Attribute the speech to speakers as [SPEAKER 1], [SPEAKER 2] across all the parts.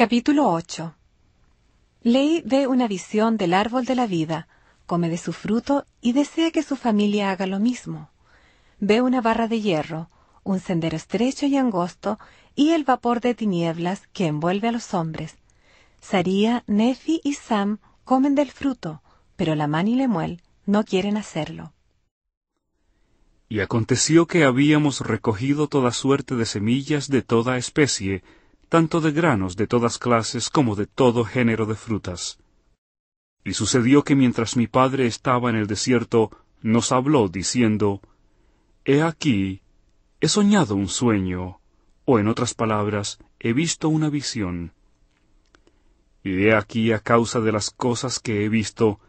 [SPEAKER 1] Capítulo 8 Ley ve una visión del árbol de la vida, come de su fruto y desea que su familia haga lo mismo. Ve una barra de hierro, un sendero estrecho y angosto y el vapor de tinieblas que envuelve a los hombres. Saría, Nefi y Sam comen del fruto, pero Lamán y Lemuel no quieren hacerlo. Y aconteció que habíamos recogido toda suerte de semillas de toda especie, tanto de granos de todas clases como de todo género de frutas. Y sucedió que mientras mi padre estaba en el desierto, nos habló diciendo, He aquí, he soñado un sueño, o en otras palabras, he visto una visión. Y he aquí a causa de las cosas que he visto,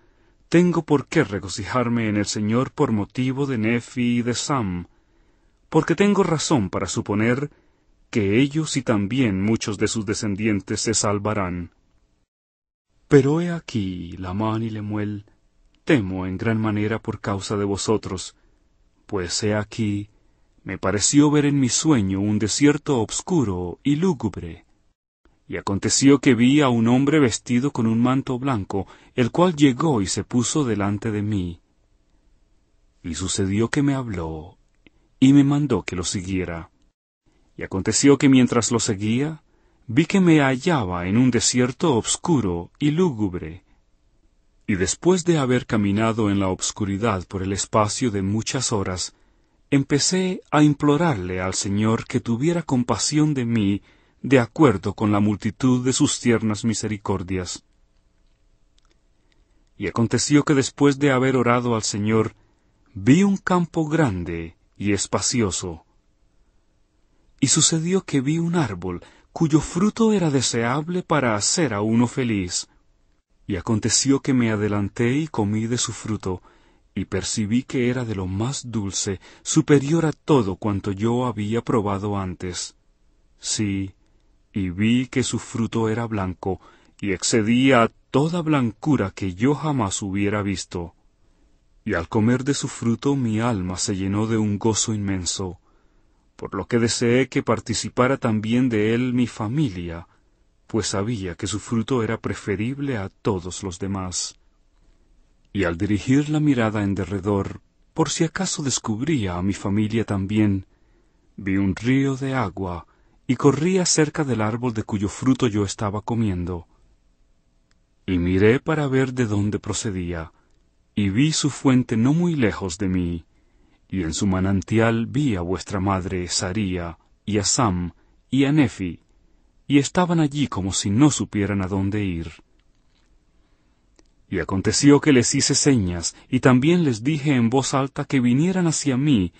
[SPEAKER 1] tengo por qué regocijarme en el Señor por motivo de Nefi y de Sam, porque tengo razón para suponer que ellos y también muchos de sus descendientes se salvarán. Pero he aquí, Lamán y Lemuel, temo en gran manera por causa de vosotros, pues he aquí, me pareció ver en mi sueño un desierto obscuro y lúgubre. Y aconteció que vi a un hombre vestido con un manto blanco, el cual llegó y se puso delante de mí. Y sucedió que me habló, y me mandó que lo siguiera. Y aconteció que mientras lo seguía, vi que me hallaba en un desierto obscuro y lúgubre. Y después de haber caminado en la obscuridad por el espacio de muchas horas, empecé a implorarle al Señor que tuviera compasión de mí de acuerdo con la multitud de sus tiernas misericordias. Y aconteció que después de haber orado al Señor, vi un campo grande y espacioso, y sucedió que vi un árbol cuyo fruto era deseable para hacer a uno feliz. Y aconteció que me adelanté y comí de su fruto, y percibí que era de lo más dulce, superior a todo cuanto yo había probado antes. Sí, y vi que su fruto era blanco, y excedía a toda blancura que yo jamás hubiera visto. Y al comer de su fruto mi alma se llenó de un gozo inmenso, por lo que deseé que participara también de él mi familia, pues sabía que su fruto era preferible a todos los demás. Y al dirigir la mirada en derredor, por si acaso descubría a mi familia también, vi un río de agua y corría cerca del árbol de cuyo fruto yo estaba comiendo. Y miré para ver de dónde procedía, y vi su fuente no muy lejos de mí y en su manantial vi a vuestra madre Saría, y a Sam, y a Nefi, y estaban allí como si no supieran a dónde ir. Y aconteció que les hice señas, y también les dije en voz alta que vinieran hacia mí,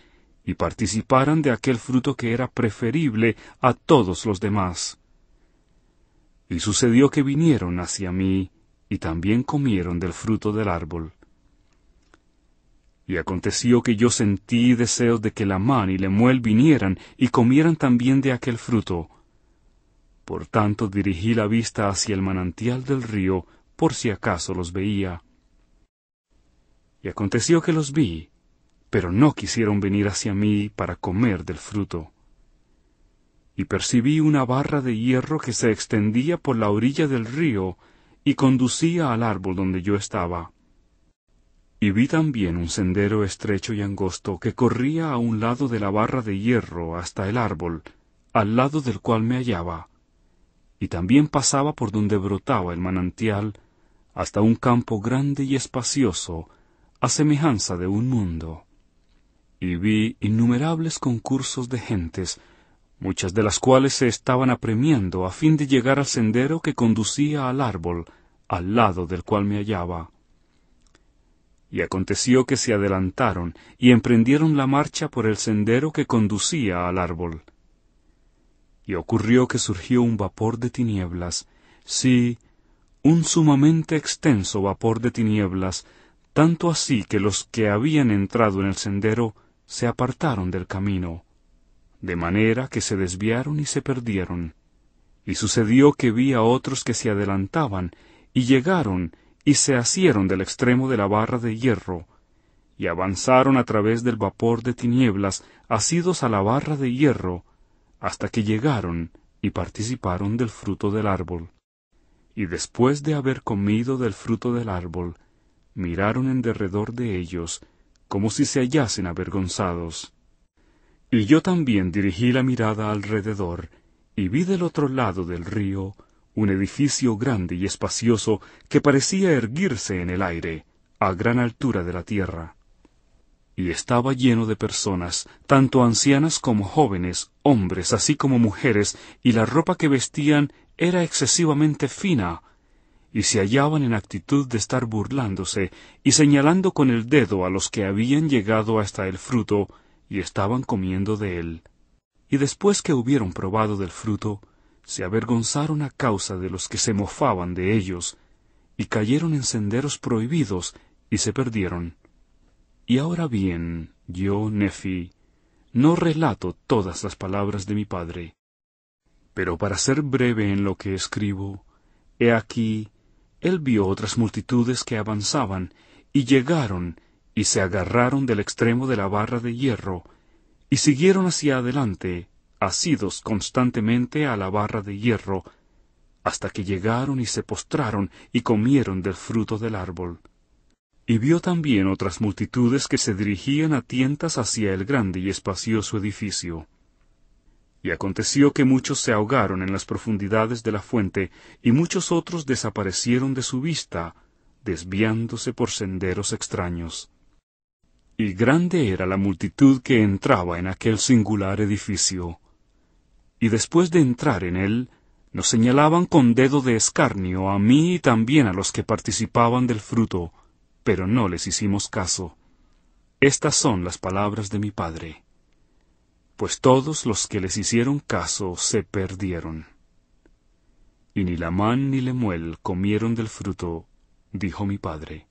[SPEAKER 1] y participaran de aquel fruto que era preferible a todos los demás. Y sucedió que vinieron hacia mí, y también comieron del fruto del árbol. Y aconteció que yo sentí deseos de que man y Lemuel vinieran y comieran también de aquel fruto. Por tanto dirigí la vista hacia el manantial del río, por si acaso los veía. Y aconteció que los vi, pero no quisieron venir hacia mí para comer del fruto. Y percibí una barra de hierro que se extendía por la orilla del río y conducía al árbol donde yo estaba y vi también un sendero estrecho y angosto que corría a un lado de la barra de hierro hasta el árbol, al lado del cual me hallaba, y también pasaba por donde brotaba el manantial hasta un campo grande y espacioso, a semejanza de un mundo. Y vi innumerables concursos de gentes, muchas de las cuales se estaban apremiando a fin de llegar al sendero que conducía al árbol, al lado del cual me hallaba. Y aconteció que se adelantaron y emprendieron la marcha por el sendero que conducía al árbol. Y ocurrió que surgió un vapor de tinieblas, sí, un sumamente extenso vapor de tinieblas, tanto así que los que habían entrado en el sendero se apartaron del camino, de manera que se desviaron y se perdieron. Y sucedió que vi a otros que se adelantaban, y llegaron, y se asieron del extremo de la barra de hierro, y avanzaron a través del vapor de tinieblas, asidos a la barra de hierro, hasta que llegaron y participaron del fruto del árbol. Y después de haber comido del fruto del árbol, miraron en derredor de ellos, como si se hallasen avergonzados. Y yo también dirigí la mirada alrededor, y vi del otro lado del río un edificio grande y espacioso que parecía erguirse en el aire, a gran altura de la tierra. Y estaba lleno de personas, tanto ancianas como jóvenes, hombres así como mujeres, y la ropa que vestían era excesivamente fina, y se hallaban en actitud de estar burlándose y señalando con el dedo a los que habían llegado hasta el fruto y estaban comiendo de él. Y después que hubieron probado del fruto, se avergonzaron a causa de los que se mofaban de ellos, y cayeron en senderos prohibidos y se perdieron. Y ahora bien, yo, Nefi, no relato todas las palabras de mi padre. Pero para ser breve en lo que escribo, he aquí, él vio otras multitudes que avanzaban, y llegaron, y se agarraron del extremo de la barra de hierro, y siguieron hacia adelante, asidos constantemente a la barra de hierro, hasta que llegaron y se postraron y comieron del fruto del árbol. Y vio también otras multitudes que se dirigían a tientas hacia el grande y espacioso edificio. Y aconteció que muchos se ahogaron en las profundidades de la fuente, y muchos otros desaparecieron de su vista, desviándose por senderos extraños. Y grande era la multitud que entraba en aquel singular edificio y después de entrar en él, nos señalaban con dedo de escarnio a mí y también a los que participaban del fruto, pero no les hicimos caso. Estas son las palabras de mi Padre. Pues todos los que les hicieron caso se perdieron. Y ni Lamán ni Lemuel comieron del fruto, dijo mi Padre.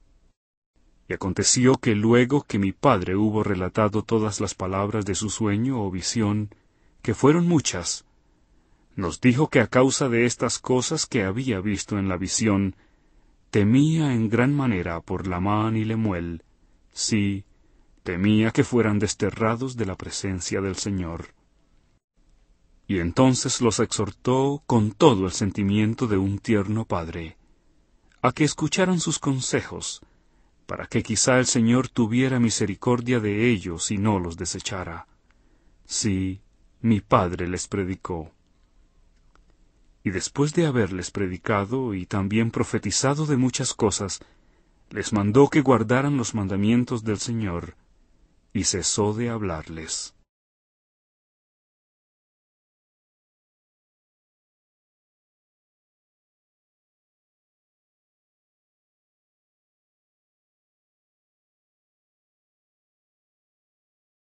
[SPEAKER 1] Y aconteció que luego que mi Padre hubo relatado todas las palabras de su sueño o visión, que fueron muchas, nos dijo que a causa de estas cosas que había visto en la visión, temía en gran manera por Lamán y Lemuel, sí, temía que fueran desterrados de la presencia del Señor. Y entonces los exhortó con todo el sentimiento de un tierno padre, a que escucharan sus consejos, para que quizá el Señor tuviera misericordia de ellos y no los desechara. Sí, mi Padre les predicó. Y después de haberles predicado y también profetizado de muchas cosas, les mandó que guardaran los mandamientos del Señor, y cesó de hablarles.